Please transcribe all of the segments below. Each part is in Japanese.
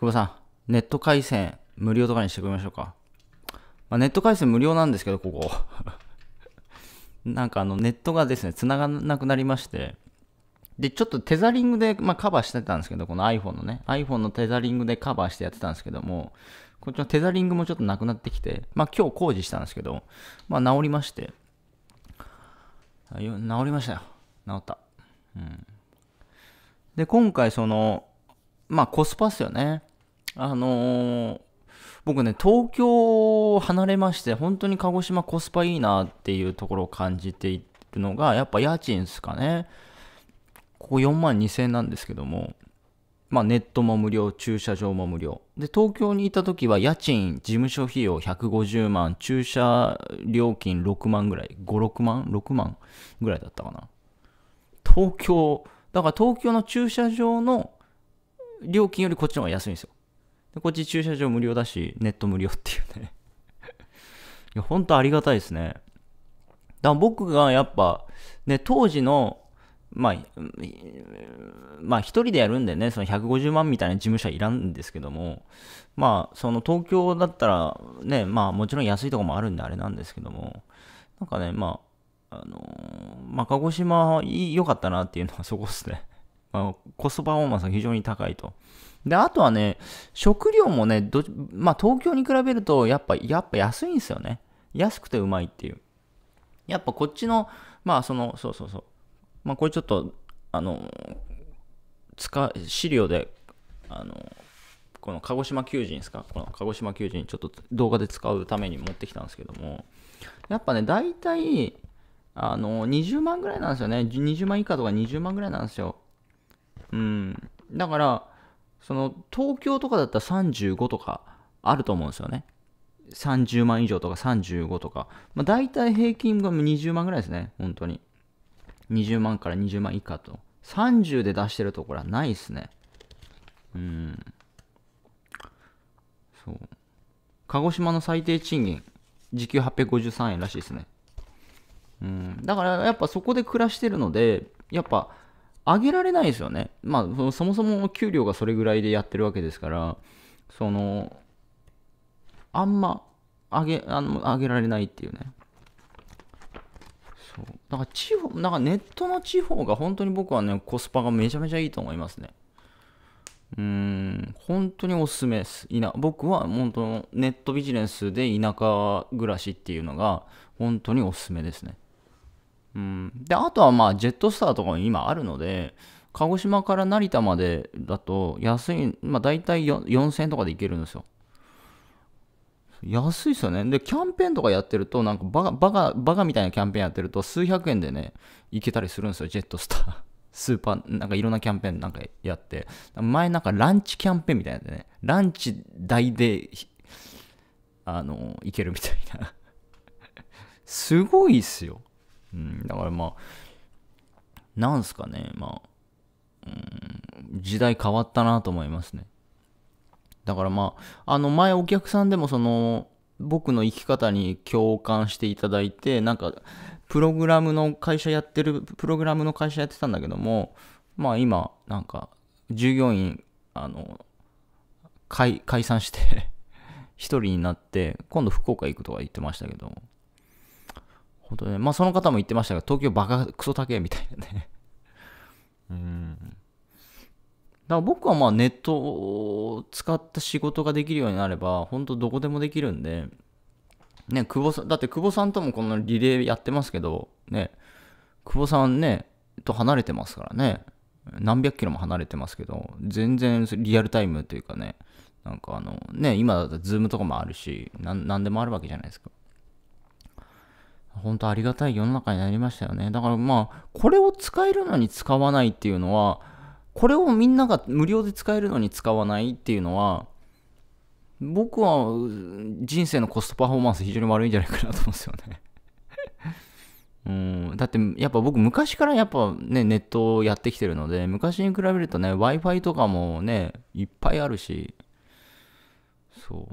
久保さん、ネット回線無料とかにしてくれましょうか。まあ、ネット回線無料なんですけど、ここ。なんかあの、ネットがですね、繋がなくなりまして、で、ちょっとテザリングで、まあ、カバーしてたんですけど、この iPhone のね、iPhone のテザリングでカバーしてやってたんですけども、こっちのテザリングもちょっとなくなってきて、まあ、今日工事したんですけど、まあ、治りまして、治りましたよ。治った。うん。で、今回その、まあコスパっすよね。あのー、僕ね、東京を離れまして、本当に鹿児島コスパいいなっていうところを感じているのが、やっぱ家賃っすかね。ここ4万2000円なんですけども、まあ、ネットも無料、駐車場も無料。で、東京にいた時は家賃、事務所費用150万、駐車料金6万ぐらい、5、6万 ?6 万ぐらいだったかな。東京、だから東京の駐車場の料金よりこっちの方が安いんですよ。でこっち駐車場無料だし、ネット無料っていうね いや、ほんとありがたいですね。だから僕がやっぱ、ね、当時の、まあ、まあ一人でやるんでね、その150万みたいな事務所はいらんですけども、まあその東京だったらね、まあもちろん安いとこもあるんであれなんですけども、なんかね、まあ、あのー、まあ鹿児島良かったなっていうのはそこっすね。まあ、コストパフォーマンスが非常に高いと。で、あとはね、食料もね、どまあ、東京に比べるとやっぱ、やっぱ安いんですよね。安くてうまいっていう。やっぱこっちの、まあその、そうそうそう。まあこれちょっと、あの、使、資料で、あの、この鹿児島求人ですか、この鹿児島求人、ちょっと動画で使うために持ってきたんですけども、やっぱね、大体、あの、20万ぐらいなんですよね。20万以下とか20万ぐらいなんですよ。うん。だから、その、東京とかだったら35とかあると思うんですよね。30万以上とか35とか。まあ、大体平均が20万ぐらいですね。本当に。20万から20万以下と。30で出してるところはないですね。うん。そう。鹿児島の最低賃金、時給853円らしいですね。うん。だからやっぱそこで暮らしてるので、やっぱ上げられないですよね。まあ、そもそも給料がそれぐらいでやってるわけですから、その、あんま上げ、あの上げられないっていうね。そう。だから地方、なんかネットの地方が本当に僕はね、コスパがめちゃめちゃいいと思いますね。うん、本当におすすめです。いな僕は本当ネットビジネスで田舎暮らしっていうのが本当におすすめですね。うん、であとはまあジェットスターとかも今あるので鹿児島から成田までだと安い、まあ、大体4000円とかで行けるんですよ安いですよねでキャンペーンとかやってるとなんかバカバカバカみたいなキャンペーンやってると数百円でね行けたりするんですよジェットスター スーパーなんかいろんなキャンペーンなんかやって前なんかランチキャンペーンみたいなんでねランチ代であの行けるみたいな すごいっすようん、だからまあ、なんすかね、まあ、うん、時代変わったなと思いますね。だからまあ、あの前お客さんでもその、僕の生き方に共感していただいて、なんか、プログラムの会社やってる、プログラムの会社やってたんだけども、まあ今、なんか、従業員、あの、解解散して 一人になって、今度福岡行くとか言ってましたけども。本当ね、まあその方も言ってましたが、東京バカクソ竹みたいなねうん。だから僕はまあネットを使った仕事ができるようになれば、本当どこでもできるんで、ね、久保さん、だって久保さんともこのリレーやってますけど、ね、久保さんね、と離れてますからね、何百キロも離れてますけど、全然リアルタイムというかね、なんかあの、ね、今だとズームとかもあるし、なんでもあるわけじゃないですか。本当ありがたい世の中になりましたよね。だからまあ、これを使えるのに使わないっていうのは、これをみんなが無料で使えるのに使わないっていうのは、僕は人生のコストパフォーマンス非常に悪いんじゃないかなと思うんですよね うん、だってやっぱ僕昔からやっぱねネットをやってきてるので昔に比べるとね w i f i とかもねいっぱいあるしそ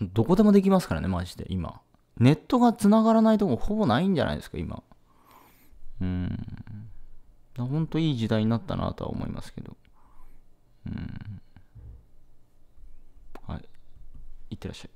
うどこでもできますからねマジで今ネットが繋がらないとこほぼないんじゃないですか、今。うん。ほんといい時代になったなとは思いますけど。うん。はい。いってらっしゃい。